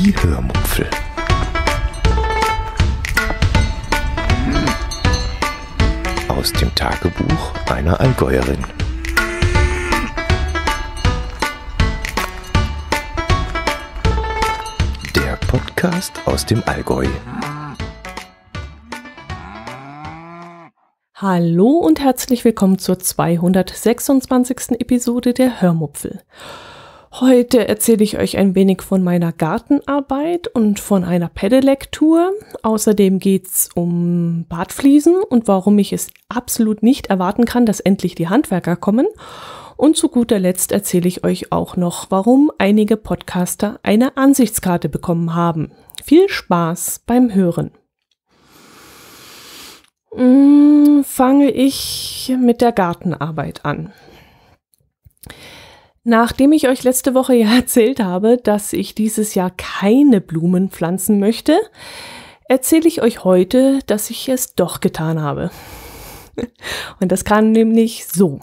die Hörmupfel. Hm. Aus dem Tagebuch einer Allgäuerin. Der Podcast aus dem Allgäu. Hallo und herzlich willkommen zur 226. Episode der Hörmupfel. Heute erzähle ich euch ein wenig von meiner Gartenarbeit und von einer Pedelec-Tour. Außerdem geht's um Badfliesen und warum ich es absolut nicht erwarten kann, dass endlich die Handwerker kommen. Und zu guter Letzt erzähle ich euch auch noch, warum einige Podcaster eine Ansichtskarte bekommen haben. Viel Spaß beim Hören. Mm, fange ich mit der Gartenarbeit an. Nachdem ich euch letzte Woche ja erzählt habe, dass ich dieses Jahr keine Blumen pflanzen möchte, erzähle ich euch heute, dass ich es doch getan habe. Und das kann nämlich so.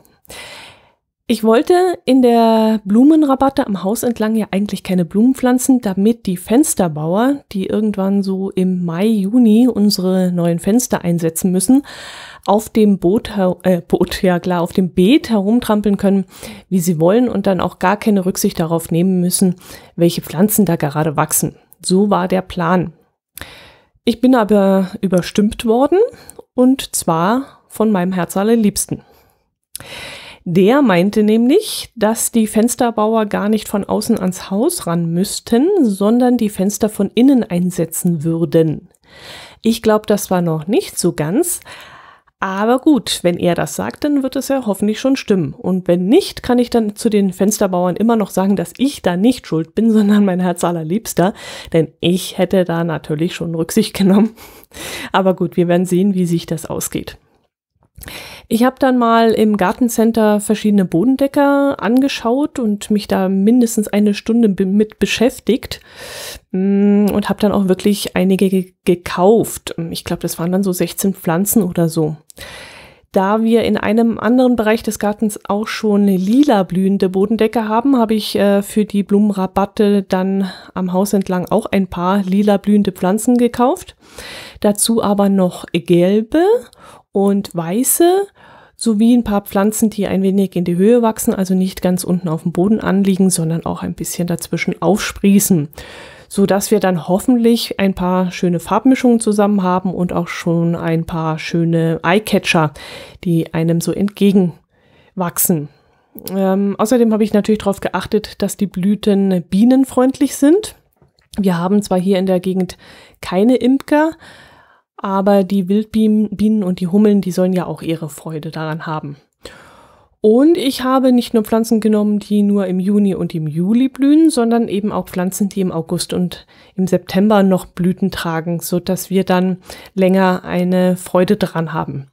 Ich wollte in der Blumenrabatte am Haus entlang ja eigentlich keine Blumen pflanzen, damit die Fensterbauer, die irgendwann so im Mai, Juni unsere neuen Fenster einsetzen müssen, auf dem Boot, äh, Boot, ja klar, auf dem Beet herumtrampeln können, wie sie wollen und dann auch gar keine Rücksicht darauf nehmen müssen, welche Pflanzen da gerade wachsen. So war der Plan. Ich bin aber überstimmt worden und zwar von meinem Herz allerliebsten. Liebsten. Der meinte nämlich, dass die Fensterbauer gar nicht von außen ans Haus ran müssten, sondern die Fenster von innen einsetzen würden. Ich glaube, das war noch nicht so ganz. Aber gut, wenn er das sagt, dann wird es ja hoffentlich schon stimmen. Und wenn nicht, kann ich dann zu den Fensterbauern immer noch sagen, dass ich da nicht schuld bin, sondern mein Herz allerliebster. Denn ich hätte da natürlich schon Rücksicht genommen. Aber gut, wir werden sehen, wie sich das ausgeht. Ich habe dann mal im Gartencenter verschiedene Bodendecker angeschaut und mich da mindestens eine Stunde mit beschäftigt mm, und habe dann auch wirklich einige gekauft. Ich glaube, das waren dann so 16 Pflanzen oder so. Da wir in einem anderen Bereich des Gartens auch schon lila blühende Bodendecke haben, habe ich äh, für die Blumenrabatte dann am Haus entlang auch ein paar lila blühende Pflanzen gekauft. Dazu aber noch gelbe und weiße sowie ein paar Pflanzen, die ein wenig in die Höhe wachsen, also nicht ganz unten auf dem Boden anliegen, sondern auch ein bisschen dazwischen aufsprießen, so dass wir dann hoffentlich ein paar schöne Farbmischungen zusammen haben und auch schon ein paar schöne Eyecatcher, die einem so entgegenwachsen. Ähm, außerdem habe ich natürlich darauf geachtet, dass die Blüten bienenfreundlich sind. Wir haben zwar hier in der Gegend keine Imker, aber die Wildbienen und die Hummeln, die sollen ja auch ihre Freude daran haben. Und ich habe nicht nur Pflanzen genommen, die nur im Juni und im Juli blühen, sondern eben auch Pflanzen, die im August und im September noch Blüten tragen, sodass wir dann länger eine Freude daran haben.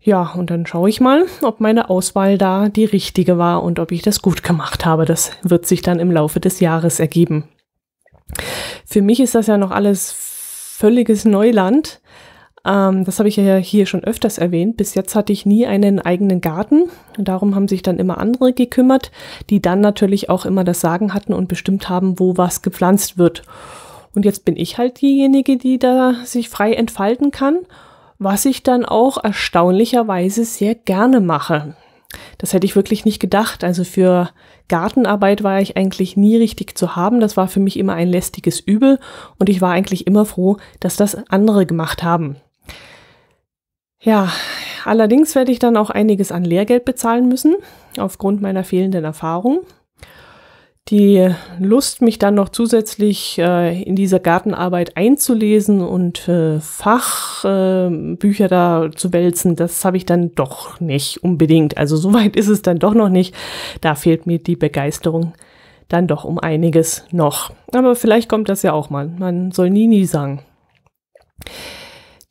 Ja, und dann schaue ich mal, ob meine Auswahl da die richtige war und ob ich das gut gemacht habe. Das wird sich dann im Laufe des Jahres ergeben. Für mich ist das ja noch alles völliges Neuland. Ähm, das habe ich ja hier schon öfters erwähnt. Bis jetzt hatte ich nie einen eigenen Garten. Und darum haben sich dann immer andere gekümmert, die dann natürlich auch immer das Sagen hatten und bestimmt haben, wo was gepflanzt wird. Und jetzt bin ich halt diejenige, die da sich frei entfalten kann, was ich dann auch erstaunlicherweise sehr gerne mache. Das hätte ich wirklich nicht gedacht. Also für Gartenarbeit war ich eigentlich nie richtig zu haben. Das war für mich immer ein lästiges Übel und ich war eigentlich immer froh, dass das andere gemacht haben. Ja, allerdings werde ich dann auch einiges an Lehrgeld bezahlen müssen, aufgrund meiner fehlenden Erfahrung die Lust, mich dann noch zusätzlich äh, in dieser Gartenarbeit einzulesen und äh, Fachbücher äh, da zu wälzen, das habe ich dann doch nicht unbedingt. Also so weit ist es dann doch noch nicht. Da fehlt mir die Begeisterung dann doch um einiges noch. Aber vielleicht kommt das ja auch mal. Man soll nie, nie sagen.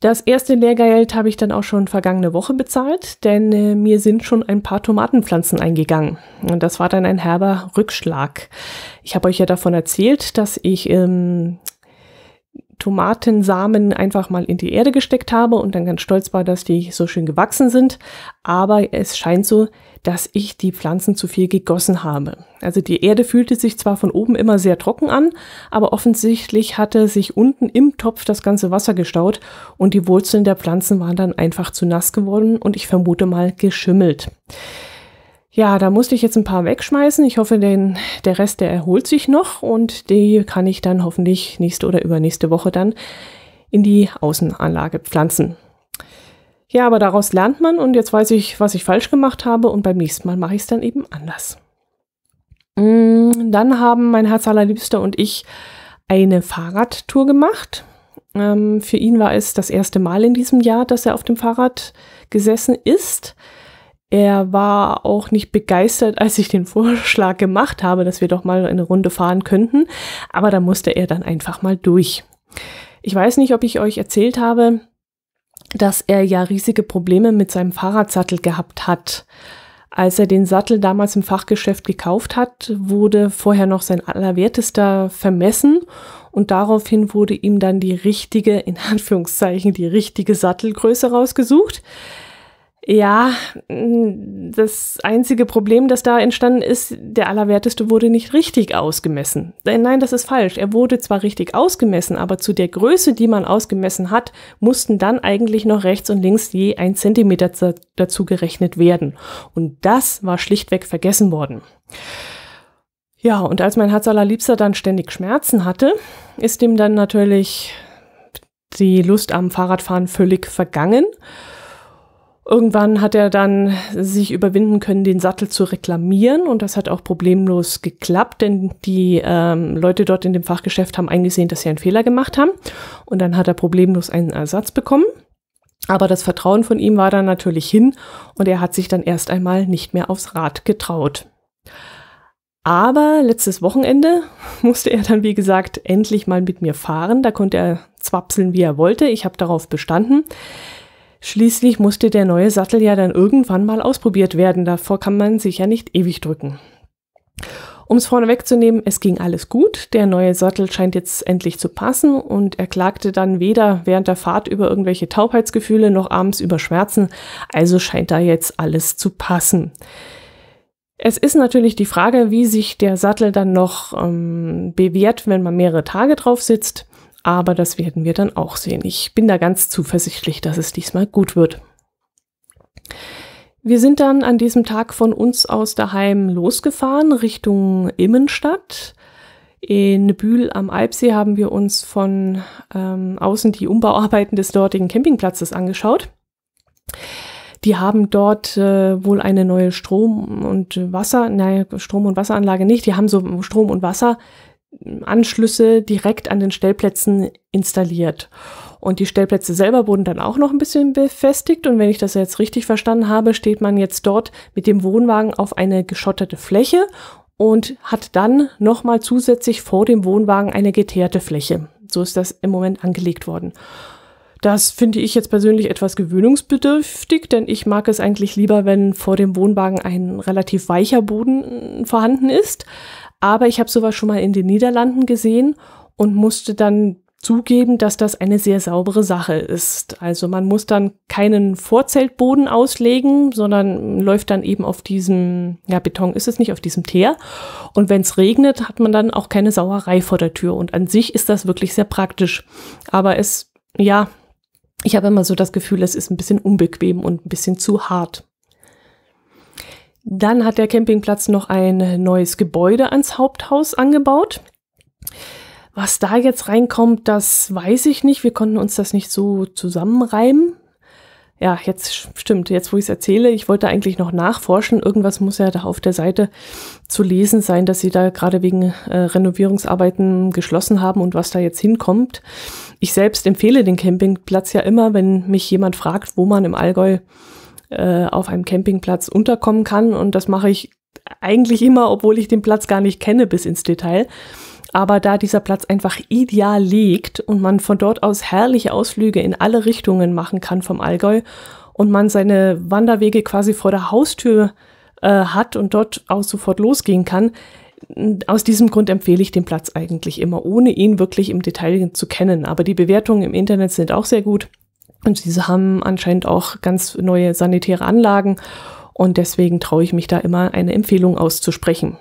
Das erste Lehrgeld habe ich dann auch schon vergangene Woche bezahlt, denn äh, mir sind schon ein paar Tomatenpflanzen eingegangen. Und das war dann ein herber Rückschlag. Ich habe euch ja davon erzählt, dass ich ähm, Tomatensamen einfach mal in die Erde gesteckt habe und dann ganz stolz war, dass die so schön gewachsen sind. Aber es scheint so, dass ich die Pflanzen zu viel gegossen habe. Also die Erde fühlte sich zwar von oben immer sehr trocken an, aber offensichtlich hatte sich unten im Topf das ganze Wasser gestaut und die Wurzeln der Pflanzen waren dann einfach zu nass geworden und ich vermute mal geschimmelt. Ja, da musste ich jetzt ein paar wegschmeißen. Ich hoffe, den, der Rest, der erholt sich noch und die kann ich dann hoffentlich nächste oder übernächste Woche dann in die Außenanlage pflanzen. Ja, aber daraus lernt man und jetzt weiß ich, was ich falsch gemacht habe und beim nächsten Mal mache ich es dann eben anders. Mm, dann haben mein Herz allerliebster und ich eine Fahrradtour gemacht. Ähm, für ihn war es das erste Mal in diesem Jahr, dass er auf dem Fahrrad gesessen ist. Er war auch nicht begeistert, als ich den Vorschlag gemacht habe, dass wir doch mal eine Runde fahren könnten, aber da musste er dann einfach mal durch. Ich weiß nicht, ob ich euch erzählt habe, dass er ja riesige Probleme mit seinem Fahrradsattel gehabt hat. Als er den Sattel damals im Fachgeschäft gekauft hat, wurde vorher noch sein allerwertester vermessen und daraufhin wurde ihm dann die richtige, in Anführungszeichen, die richtige Sattelgröße rausgesucht. Ja, mm, das einzige Problem, das da entstanden ist, der Allerwerteste wurde nicht richtig ausgemessen. Äh, nein, das ist falsch. Er wurde zwar richtig ausgemessen, aber zu der Größe, die man ausgemessen hat, mussten dann eigentlich noch rechts und links je ein Zentimeter dazu gerechnet werden. Und das war schlichtweg vergessen worden. Ja, und als mein Herz allerliebster dann ständig Schmerzen hatte, ist ihm dann natürlich die Lust am Fahrradfahren völlig vergangen. Irgendwann hat er dann sich überwinden können, den Sattel zu reklamieren und das hat auch problemlos geklappt, denn die ähm, Leute dort in dem Fachgeschäft haben eingesehen, dass sie einen Fehler gemacht haben und dann hat er problemlos einen Ersatz bekommen. Aber das Vertrauen von ihm war dann natürlich hin und er hat sich dann erst einmal nicht mehr aufs Rad getraut. Aber letztes Wochenende musste er dann, wie gesagt, endlich mal mit mir fahren. Da konnte er zwapseln, wie er wollte. Ich habe darauf bestanden. Schließlich musste der neue Sattel ja dann irgendwann mal ausprobiert werden, davor kann man sich ja nicht ewig drücken. Um es vorne wegzunehmen, es ging alles gut. Der neue Sattel scheint jetzt endlich zu passen und er klagte dann weder während der Fahrt über irgendwelche Taubheitsgefühle noch abends über Schmerzen. Also scheint da jetzt alles zu passen. Es ist natürlich die Frage, wie sich der Sattel dann noch ähm, bewährt, wenn man mehrere Tage drauf sitzt aber das werden wir dann auch sehen. Ich bin da ganz zuversichtlich, dass es diesmal gut wird. Wir sind dann an diesem Tag von uns aus daheim losgefahren Richtung Immenstadt. In Bühl am Alpsee haben wir uns von ähm, außen die Umbauarbeiten des dortigen Campingplatzes angeschaut. Die haben dort äh, wohl eine neue Strom- und Wasser, naja, Strom- und Wasseranlage nicht, die haben so Strom- und Wasser Anschlüsse direkt an den Stellplätzen installiert. Und die Stellplätze selber wurden dann auch noch ein bisschen befestigt. Und wenn ich das jetzt richtig verstanden habe, steht man jetzt dort mit dem Wohnwagen auf eine geschotterte Fläche und hat dann nochmal zusätzlich vor dem Wohnwagen eine geteerte Fläche. So ist das im Moment angelegt worden. Das finde ich jetzt persönlich etwas gewöhnungsbedürftig, denn ich mag es eigentlich lieber, wenn vor dem Wohnwagen ein relativ weicher Boden vorhanden ist. Aber ich habe sowas schon mal in den Niederlanden gesehen und musste dann zugeben, dass das eine sehr saubere Sache ist. Also man muss dann keinen Vorzeltboden auslegen, sondern läuft dann eben auf diesem, ja Beton ist es nicht, auf diesem Teer. Und wenn es regnet, hat man dann auch keine Sauerei vor der Tür. Und an sich ist das wirklich sehr praktisch. Aber es, ja, ich habe immer so das Gefühl, es ist ein bisschen unbequem und ein bisschen zu hart. Dann hat der Campingplatz noch ein neues Gebäude ans Haupthaus angebaut. Was da jetzt reinkommt, das weiß ich nicht. Wir konnten uns das nicht so zusammenreimen. Ja, jetzt stimmt, jetzt wo ich es erzähle, ich wollte eigentlich noch nachforschen. Irgendwas muss ja da auf der Seite zu lesen sein, dass sie da gerade wegen äh, Renovierungsarbeiten geschlossen haben und was da jetzt hinkommt. Ich selbst empfehle den Campingplatz ja immer, wenn mich jemand fragt, wo man im Allgäu äh, auf einem Campingplatz unterkommen kann. Und das mache ich eigentlich immer, obwohl ich den Platz gar nicht kenne bis ins Detail. Aber da dieser Platz einfach ideal liegt und man von dort aus herrliche Ausflüge in alle Richtungen machen kann vom Allgäu und man seine Wanderwege quasi vor der Haustür äh, hat und dort auch sofort losgehen kann, aus diesem Grund empfehle ich den Platz eigentlich immer, ohne ihn wirklich im Detail zu kennen. Aber die Bewertungen im Internet sind auch sehr gut. Und diese haben anscheinend auch ganz neue sanitäre Anlagen und deswegen traue ich mich da immer eine Empfehlung auszusprechen.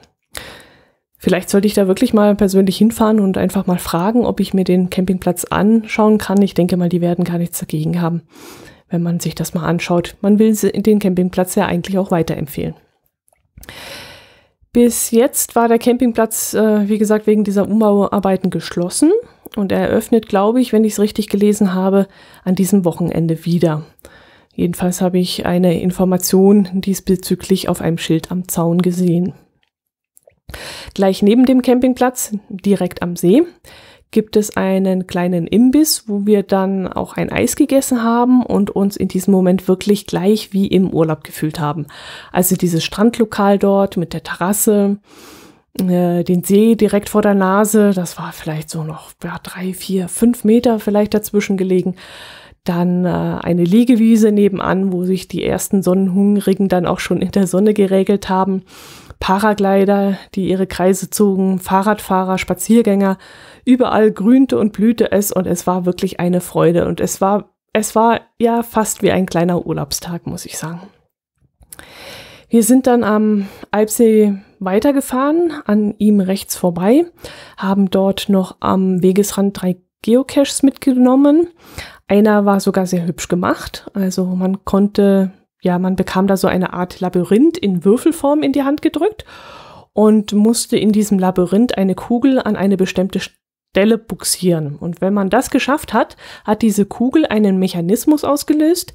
Vielleicht sollte ich da wirklich mal persönlich hinfahren und einfach mal fragen, ob ich mir den Campingplatz anschauen kann. Ich denke mal, die werden gar nichts dagegen haben, wenn man sich das mal anschaut. Man will den Campingplatz ja eigentlich auch weiterempfehlen. Bis jetzt war der Campingplatz, äh, wie gesagt, wegen dieser Umbauarbeiten geschlossen und er eröffnet, glaube ich, wenn ich es richtig gelesen habe, an diesem Wochenende wieder. Jedenfalls habe ich eine Information diesbezüglich auf einem Schild am Zaun gesehen. Gleich neben dem Campingplatz, direkt am See, gibt es einen kleinen Imbiss, wo wir dann auch ein Eis gegessen haben und uns in diesem Moment wirklich gleich wie im Urlaub gefühlt haben. Also dieses Strandlokal dort mit der Terrasse, äh, den See direkt vor der Nase, das war vielleicht so noch ja, drei, vier, fünf Meter vielleicht dazwischen gelegen. Dann äh, eine Liegewiese nebenan, wo sich die ersten Sonnenhungrigen dann auch schon in der Sonne geregelt haben. Paraglider, die ihre Kreise zogen, Fahrradfahrer, Spaziergänger. Überall grünte und blühte es und es war wirklich eine Freude. Und es war, es war ja fast wie ein kleiner Urlaubstag, muss ich sagen. Wir sind dann am Alpsee weitergefahren, an ihm rechts vorbei, haben dort noch am Wegesrand drei Geocaches mitgenommen. Einer war sogar sehr hübsch gemacht, also man konnte, ja, man bekam da so eine Art Labyrinth in Würfelform in die Hand gedrückt und musste in diesem Labyrinth eine Kugel an eine bestimmte Delle buxieren. Und wenn man das geschafft hat, hat diese Kugel einen Mechanismus ausgelöst,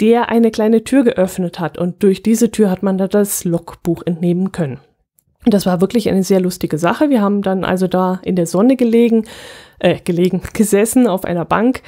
der eine kleine Tür geöffnet hat. Und durch diese Tür hat man da das Logbuch entnehmen können. Das war wirklich eine sehr lustige Sache. Wir haben dann also da in der Sonne gelegen, äh, gelegen, gesessen auf einer Bank,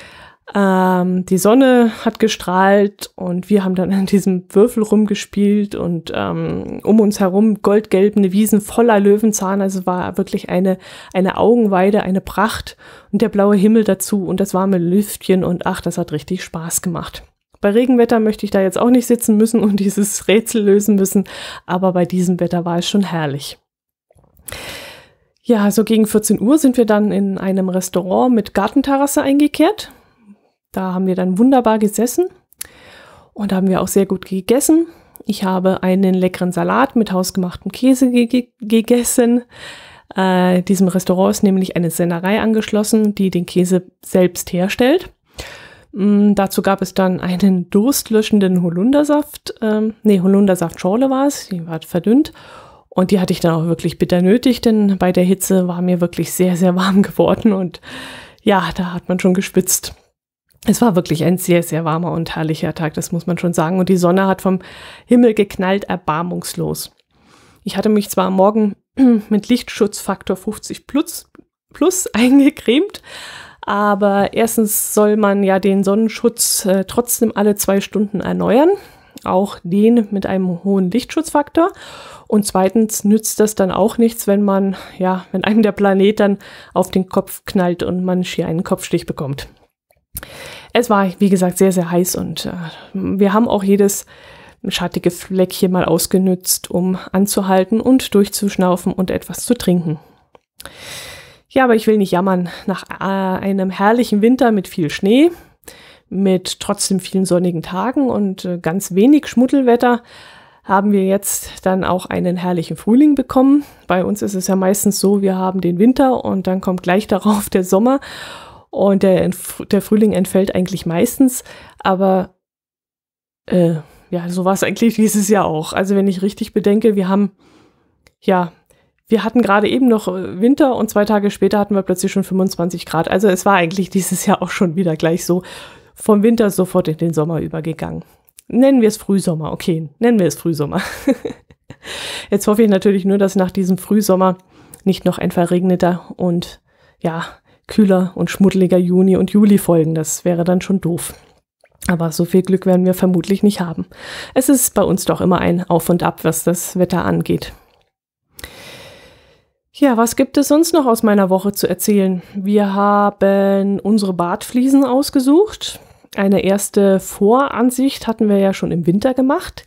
ähm, die Sonne hat gestrahlt und wir haben dann an diesem Würfel rumgespielt und ähm, um uns herum goldgelbene Wiesen voller Löwenzahn. Also war wirklich eine, eine Augenweide, eine Pracht und der blaue Himmel dazu und das warme Lüftchen und ach, das hat richtig Spaß gemacht. Bei Regenwetter möchte ich da jetzt auch nicht sitzen müssen und dieses Rätsel lösen müssen, aber bei diesem Wetter war es schon herrlich. Ja, so gegen 14 Uhr sind wir dann in einem Restaurant mit Gartenterrasse eingekehrt da haben wir dann wunderbar gesessen und haben wir auch sehr gut gegessen. Ich habe einen leckeren Salat mit hausgemachtem Käse ge gegessen. Äh, diesem Restaurant ist nämlich eine Sennerei angeschlossen, die den Käse selbst herstellt. Ähm, dazu gab es dann einen durstlöschenden Holundersaft. Ähm, nee, Holundersaftschorle war es, die war verdünnt. Und die hatte ich dann auch wirklich bitter nötig, denn bei der Hitze war mir wirklich sehr, sehr warm geworden. Und ja, da hat man schon gespitzt. Es war wirklich ein sehr, sehr warmer und herrlicher Tag, das muss man schon sagen. Und die Sonne hat vom Himmel geknallt, erbarmungslos. Ich hatte mich zwar am Morgen mit Lichtschutzfaktor 50 plus, plus eingecremt, aber erstens soll man ja den Sonnenschutz äh, trotzdem alle zwei Stunden erneuern, auch den mit einem hohen Lichtschutzfaktor. Und zweitens nützt das dann auch nichts, wenn man, ja, wenn einem der Planet dann auf den Kopf knallt und man schier einen Kopfstich bekommt. Es war, wie gesagt, sehr, sehr heiß und äh, wir haben auch jedes schattige Fleckchen mal ausgenützt, um anzuhalten und durchzuschnaufen und etwas zu trinken. Ja, aber ich will nicht jammern. Nach äh, einem herrlichen Winter mit viel Schnee, mit trotzdem vielen sonnigen Tagen und äh, ganz wenig Schmuddelwetter haben wir jetzt dann auch einen herrlichen Frühling bekommen. Bei uns ist es ja meistens so, wir haben den Winter und dann kommt gleich darauf der Sommer und der, der Frühling entfällt eigentlich meistens, aber äh, ja, so war es eigentlich dieses Jahr auch. Also wenn ich richtig bedenke, wir haben, ja, wir hatten gerade eben noch äh, Winter und zwei Tage später hatten wir plötzlich schon 25 Grad. Also es war eigentlich dieses Jahr auch schon wieder gleich so vom Winter sofort in den Sommer übergegangen. Nennen wir es Frühsommer, okay, nennen wir es Frühsommer. Jetzt hoffe ich natürlich nur, dass nach diesem Frühsommer nicht noch ein verregneter und ja, kühler und schmuddeliger Juni und Juli folgen. Das wäre dann schon doof. Aber so viel Glück werden wir vermutlich nicht haben. Es ist bei uns doch immer ein Auf und Ab, was das Wetter angeht. Ja, was gibt es sonst noch aus meiner Woche zu erzählen? Wir haben unsere Badfliesen ausgesucht. Eine erste Voransicht hatten wir ja schon im Winter gemacht.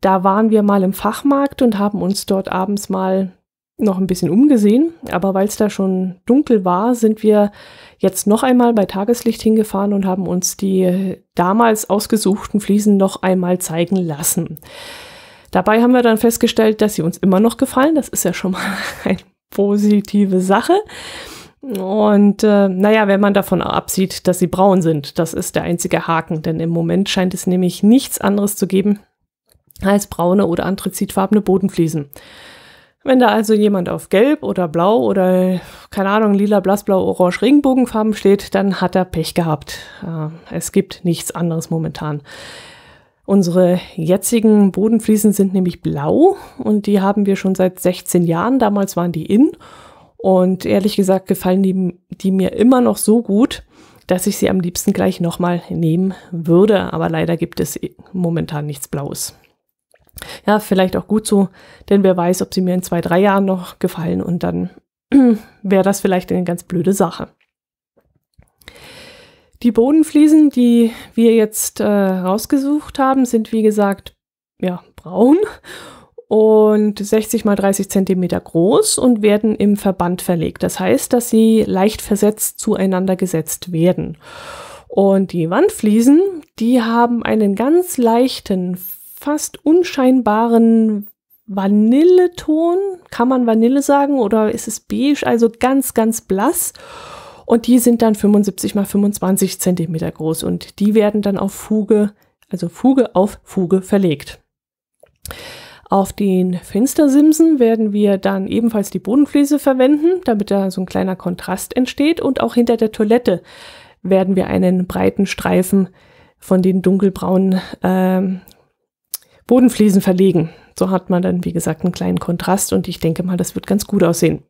Da waren wir mal im Fachmarkt und haben uns dort abends mal noch ein bisschen umgesehen, aber weil es da schon dunkel war, sind wir jetzt noch einmal bei Tageslicht hingefahren und haben uns die damals ausgesuchten Fliesen noch einmal zeigen lassen. Dabei haben wir dann festgestellt, dass sie uns immer noch gefallen. Das ist ja schon mal eine positive Sache. Und äh, naja, wenn man davon absieht, dass sie braun sind, das ist der einzige Haken, denn im Moment scheint es nämlich nichts anderes zu geben als braune oder anthrazitfarbene Bodenfliesen. Wenn da also jemand auf gelb oder blau oder keine Ahnung, lila, blassblau, orange Regenbogenfarben steht, dann hat er Pech gehabt. Äh, es gibt nichts anderes momentan. Unsere jetzigen Bodenfliesen sind nämlich blau und die haben wir schon seit 16 Jahren. Damals waren die in und ehrlich gesagt gefallen die, die mir immer noch so gut, dass ich sie am liebsten gleich nochmal nehmen würde. Aber leider gibt es momentan nichts Blaues. Ja, vielleicht auch gut so, denn wer weiß, ob sie mir in zwei, drei Jahren noch gefallen und dann wäre das vielleicht eine ganz blöde Sache. Die Bodenfliesen, die wir jetzt äh, rausgesucht haben, sind wie gesagt ja, braun und 60 x 30 cm groß und werden im Verband verlegt. Das heißt, dass sie leicht versetzt zueinander gesetzt werden. Und die Wandfliesen, die haben einen ganz leichten fast unscheinbaren Vanilleton. Kann man Vanille sagen oder ist es beige? Also ganz, ganz blass. Und die sind dann 75 mal 25 cm groß und die werden dann auf Fuge, also Fuge auf Fuge verlegt. Auf den Fenstersimsen werden wir dann ebenfalls die Bodenfliese verwenden, damit da so ein kleiner Kontrast entsteht. Und auch hinter der Toilette werden wir einen breiten Streifen von den dunkelbraunen äh, Bodenfliesen verlegen. So hat man dann, wie gesagt, einen kleinen Kontrast und ich denke mal, das wird ganz gut aussehen.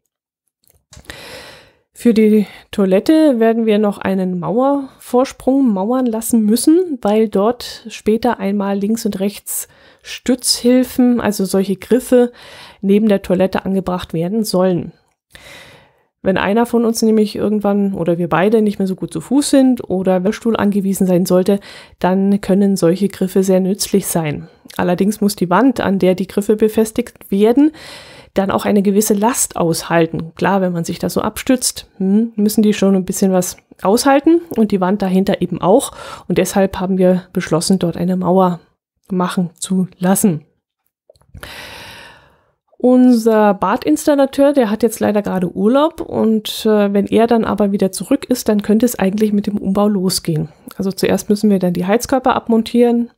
Für die Toilette werden wir noch einen Mauervorsprung mauern lassen müssen, weil dort später einmal links und rechts Stützhilfen, also solche Griffe, neben der Toilette angebracht werden sollen. Wenn einer von uns nämlich irgendwann oder wir beide nicht mehr so gut zu Fuß sind oder Wellstuhl angewiesen sein sollte, dann können solche Griffe sehr nützlich sein. Allerdings muss die Wand, an der die Griffe befestigt werden, dann auch eine gewisse Last aushalten. Klar, wenn man sich da so abstützt, hm, müssen die schon ein bisschen was aushalten und die Wand dahinter eben auch. Und deshalb haben wir beschlossen, dort eine Mauer machen zu lassen. Unser Badinstallateur, der hat jetzt leider gerade Urlaub und äh, wenn er dann aber wieder zurück ist, dann könnte es eigentlich mit dem Umbau losgehen. Also zuerst müssen wir dann die Heizkörper abmontieren,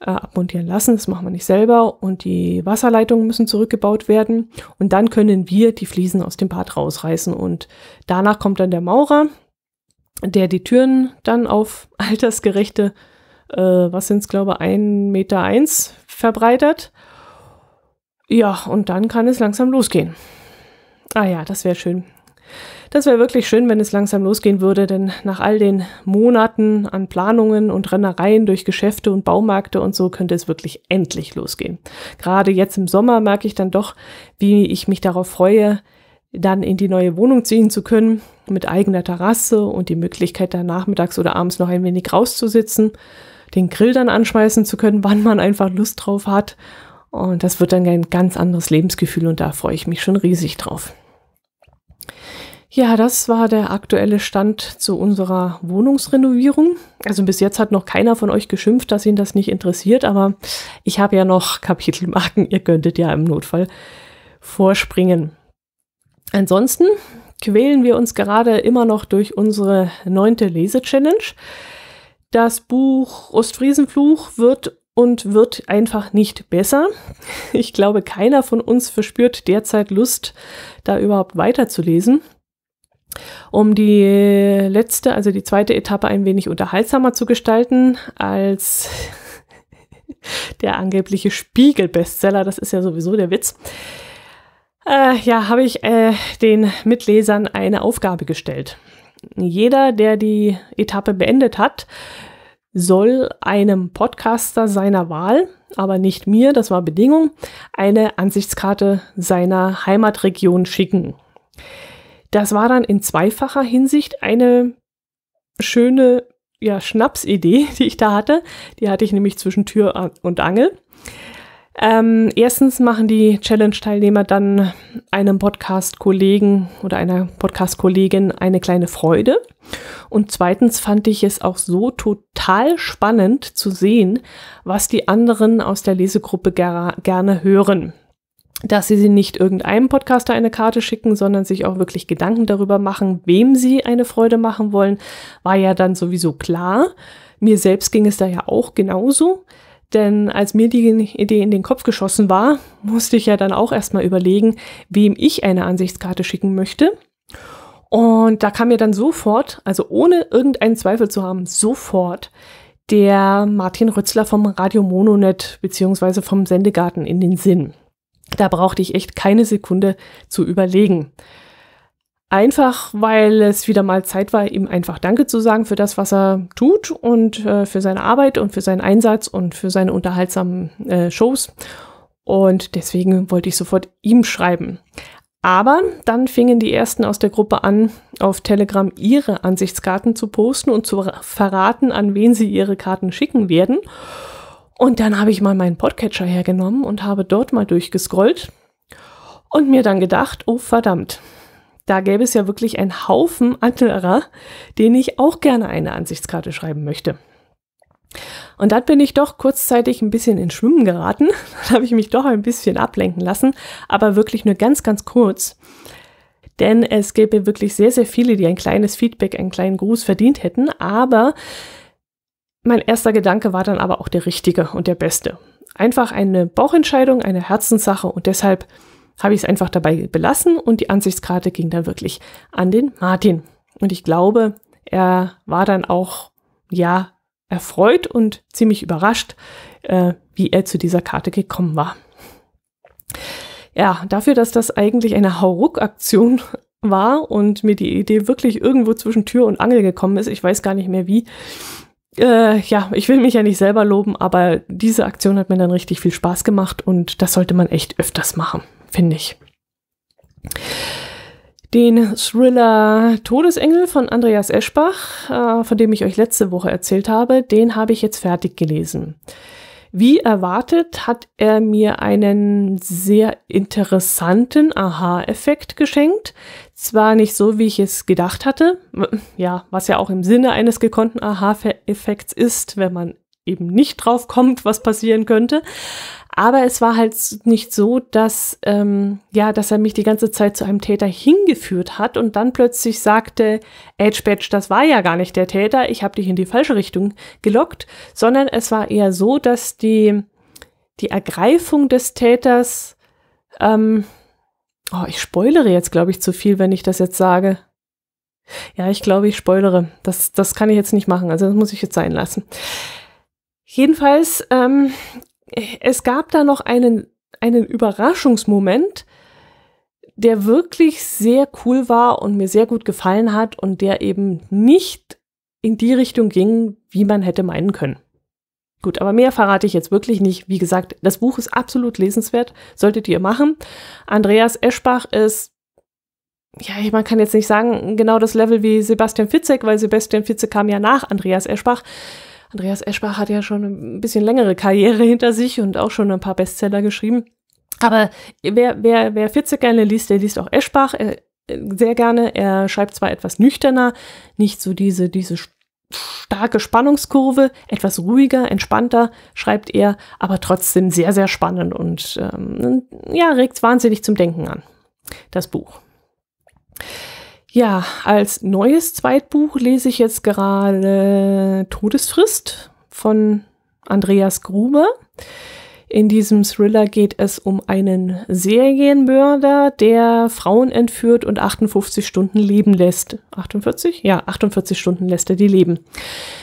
äh, abmontieren lassen, das machen wir nicht selber und die Wasserleitungen müssen zurückgebaut werden und dann können wir die Fliesen aus dem Bad rausreißen und danach kommt dann der Maurer, der die Türen dann auf altersgerechte, äh, was sind es glaube, 1,1 Meter eins verbreitert ja, und dann kann es langsam losgehen. Ah ja, das wäre schön. Das wäre wirklich schön, wenn es langsam losgehen würde, denn nach all den Monaten an Planungen und Rennereien durch Geschäfte und Baumärkte und so könnte es wirklich endlich losgehen. Gerade jetzt im Sommer merke ich dann doch, wie ich mich darauf freue, dann in die neue Wohnung ziehen zu können, mit eigener Terrasse und die Möglichkeit, da nachmittags oder abends noch ein wenig rauszusitzen, den Grill dann anschmeißen zu können, wann man einfach Lust drauf hat und das wird dann ein ganz anderes Lebensgefühl und da freue ich mich schon riesig drauf. Ja, das war der aktuelle Stand zu unserer Wohnungsrenovierung. Also bis jetzt hat noch keiner von euch geschimpft, dass ihn das nicht interessiert, aber ich habe ja noch Kapitelmarken. Ihr könntet ja im Notfall vorspringen. Ansonsten quälen wir uns gerade immer noch durch unsere neunte Lese-Challenge. Das Buch Ostfriesenfluch wird und wird einfach nicht besser. Ich glaube, keiner von uns verspürt derzeit Lust, da überhaupt weiterzulesen. Um die letzte, also die zweite Etappe ein wenig unterhaltsamer zu gestalten als der angebliche Spiegel-Bestseller, das ist ja sowieso der Witz, äh, ja, habe ich äh, den Mitlesern eine Aufgabe gestellt. Jeder, der die Etappe beendet hat, soll einem Podcaster seiner Wahl, aber nicht mir, das war Bedingung, eine Ansichtskarte seiner Heimatregion schicken. Das war dann in zweifacher Hinsicht eine schöne ja, Schnapsidee, die ich da hatte. Die hatte ich nämlich zwischen Tür und Angel. Ähm, erstens machen die Challenge-Teilnehmer dann einem Podcast-Kollegen oder einer Podcast-Kollegin eine kleine Freude. Und zweitens fand ich es auch so total spannend zu sehen, was die anderen aus der Lesegruppe ger gerne hören. Dass sie sie nicht irgendeinem Podcaster eine Karte schicken, sondern sich auch wirklich Gedanken darüber machen, wem sie eine Freude machen wollen, war ja dann sowieso klar. Mir selbst ging es da ja auch genauso. Denn als mir die Idee in den Kopf geschossen war, musste ich ja dann auch erstmal überlegen, wem ich eine Ansichtskarte schicken möchte. Und da kam mir dann sofort, also ohne irgendeinen Zweifel zu haben, sofort der Martin Rützler vom Radio Mononet bzw. vom Sendegarten in den Sinn. Da brauchte ich echt keine Sekunde zu überlegen. Einfach, weil es wieder mal Zeit war, ihm einfach Danke zu sagen für das, was er tut und äh, für seine Arbeit und für seinen Einsatz und für seine unterhaltsamen äh, Shows. Und deswegen wollte ich sofort ihm schreiben. Aber dann fingen die ersten aus der Gruppe an, auf Telegram ihre Ansichtskarten zu posten und zu verraten, an wen sie ihre Karten schicken werden. Und dann habe ich mal meinen Podcatcher hergenommen und habe dort mal durchgescrollt und mir dann gedacht, oh verdammt, da gäbe es ja wirklich einen Haufen anderer, denen ich auch gerne eine Ansichtskarte schreiben möchte. Und dann bin ich doch kurzzeitig ein bisschen ins Schwimmen geraten. Dann habe ich mich doch ein bisschen ablenken lassen, aber wirklich nur ganz, ganz kurz. Denn es gäbe wirklich sehr, sehr viele, die ein kleines Feedback, einen kleinen Gruß verdient hätten. Aber mein erster Gedanke war dann aber auch der richtige und der beste. Einfach eine Bauchentscheidung, eine Herzenssache und deshalb habe ich es einfach dabei belassen und die Ansichtskarte ging dann wirklich an den Martin. Und ich glaube, er war dann auch, ja, erfreut und ziemlich überrascht, äh, wie er zu dieser Karte gekommen war. Ja, dafür, dass das eigentlich eine Hauruck-Aktion war und mir die Idee wirklich irgendwo zwischen Tür und Angel gekommen ist, ich weiß gar nicht mehr wie. Äh, ja, ich will mich ja nicht selber loben, aber diese Aktion hat mir dann richtig viel Spaß gemacht und das sollte man echt öfters machen finde ich. Den Thriller Todesengel von Andreas Eschbach, äh, von dem ich euch letzte Woche erzählt habe, den habe ich jetzt fertig gelesen. Wie erwartet hat er mir einen sehr interessanten Aha-Effekt geschenkt. Zwar nicht so, wie ich es gedacht hatte, ja, was ja auch im Sinne eines gekonnten Aha-Effekts ist, wenn man eben nicht drauf kommt, was passieren könnte, aber es war halt nicht so, dass, ähm, ja, dass er mich die ganze Zeit zu einem Täter hingeführt hat und dann plötzlich sagte, Edge Badge, das war ja gar nicht der Täter, ich habe dich in die falsche Richtung gelockt, sondern es war eher so, dass die, die Ergreifung des Täters, ähm, oh, ich spoilere jetzt, glaube ich, zu viel, wenn ich das jetzt sage. Ja, ich glaube, ich spoilere. Das, das kann ich jetzt nicht machen, also das muss ich jetzt sein lassen. Jedenfalls ähm, es gab da noch einen, einen Überraschungsmoment, der wirklich sehr cool war und mir sehr gut gefallen hat und der eben nicht in die Richtung ging, wie man hätte meinen können. Gut, aber mehr verrate ich jetzt wirklich nicht. Wie gesagt, das Buch ist absolut lesenswert, solltet ihr machen. Andreas Eschbach ist ja, man kann jetzt nicht sagen, genau das Level wie Sebastian Fitzek, weil Sebastian Fitzek kam ja nach Andreas Eschbach. Andreas Eschbach hat ja schon ein bisschen längere Karriere hinter sich und auch schon ein paar Bestseller geschrieben. Aber wer, wer, wer Fitze gerne liest, der liest auch Eschbach äh, sehr gerne. Er schreibt zwar etwas nüchterner, nicht so diese, diese starke Spannungskurve, etwas ruhiger, entspannter, schreibt er, aber trotzdem sehr, sehr spannend und ähm, ja, regt wahnsinnig zum Denken an. Das Buch. Ja, als neues Zweitbuch lese ich jetzt gerade Todesfrist von Andreas Gruber. In diesem Thriller geht es um einen Serienmörder, der Frauen entführt und 58 Stunden leben lässt. 48? Ja, 48 Stunden lässt er die leben.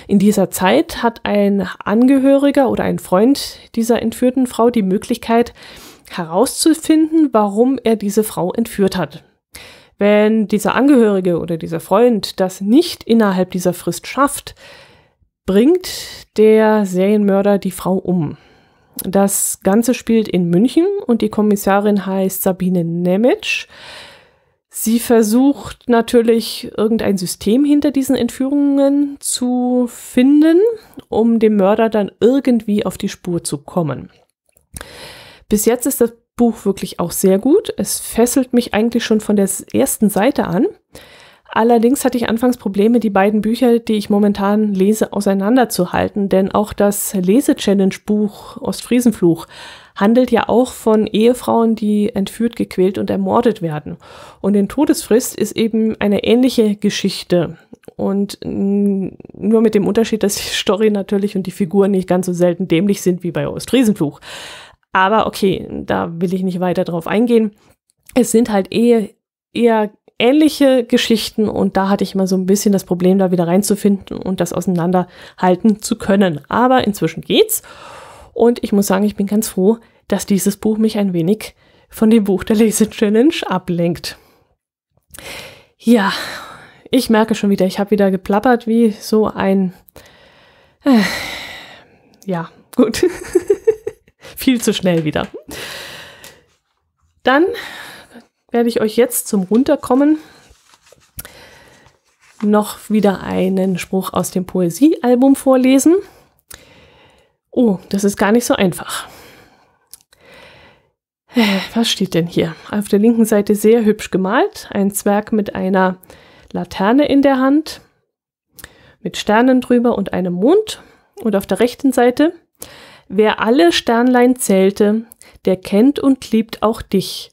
In dieser Zeit hat ein Angehöriger oder ein Freund dieser entführten Frau die Möglichkeit herauszufinden, warum er diese Frau entführt hat. Wenn dieser Angehörige oder dieser Freund das nicht innerhalb dieser Frist schafft, bringt der Serienmörder die Frau um. Das Ganze spielt in München und die Kommissarin heißt Sabine Nemitsch. Sie versucht natürlich irgendein System hinter diesen Entführungen zu finden, um dem Mörder dann irgendwie auf die Spur zu kommen. Bis jetzt ist das Buch wirklich auch sehr gut. Es fesselt mich eigentlich schon von der ersten Seite an. Allerdings hatte ich anfangs Probleme, die beiden Bücher, die ich momentan lese, auseinanderzuhalten, denn auch das Lese-Challenge-Buch Ostfriesenfluch handelt ja auch von Ehefrauen, die entführt, gequält und ermordet werden. Und in Todesfrist ist eben eine ähnliche Geschichte. Und nur mit dem Unterschied, dass die Story natürlich und die Figuren nicht ganz so selten dämlich sind wie bei Ostfriesenfluch. Aber okay, da will ich nicht weiter drauf eingehen. Es sind halt eher, eher ähnliche Geschichten und da hatte ich mal so ein bisschen das Problem, da wieder reinzufinden und das auseinanderhalten zu können. Aber inzwischen geht's. Und ich muss sagen, ich bin ganz froh, dass dieses Buch mich ein wenig von dem Buch der Lese-Challenge ablenkt. Ja, ich merke schon wieder, ich habe wieder geplappert wie so ein... Äh, ja, gut. viel zu schnell wieder. Dann werde ich euch jetzt zum Runterkommen noch wieder einen Spruch aus dem Poesiealbum vorlesen. Oh, das ist gar nicht so einfach. Äh, was steht denn hier? Auf der linken Seite sehr hübsch gemalt, ein Zwerg mit einer Laterne in der Hand, mit Sternen drüber und einem Mond. Und auf der rechten Seite Wer alle Sternlein zählte, der kennt und liebt auch dich.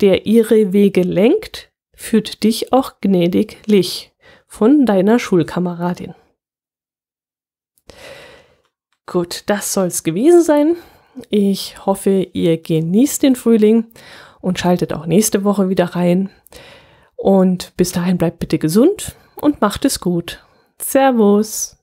Der ihre Wege lenkt, führt dich auch gnädiglich. Von deiner Schulkameradin. Gut, das soll's gewesen sein. Ich hoffe, ihr genießt den Frühling und schaltet auch nächste Woche wieder rein. Und bis dahin bleibt bitte gesund und macht es gut. Servus!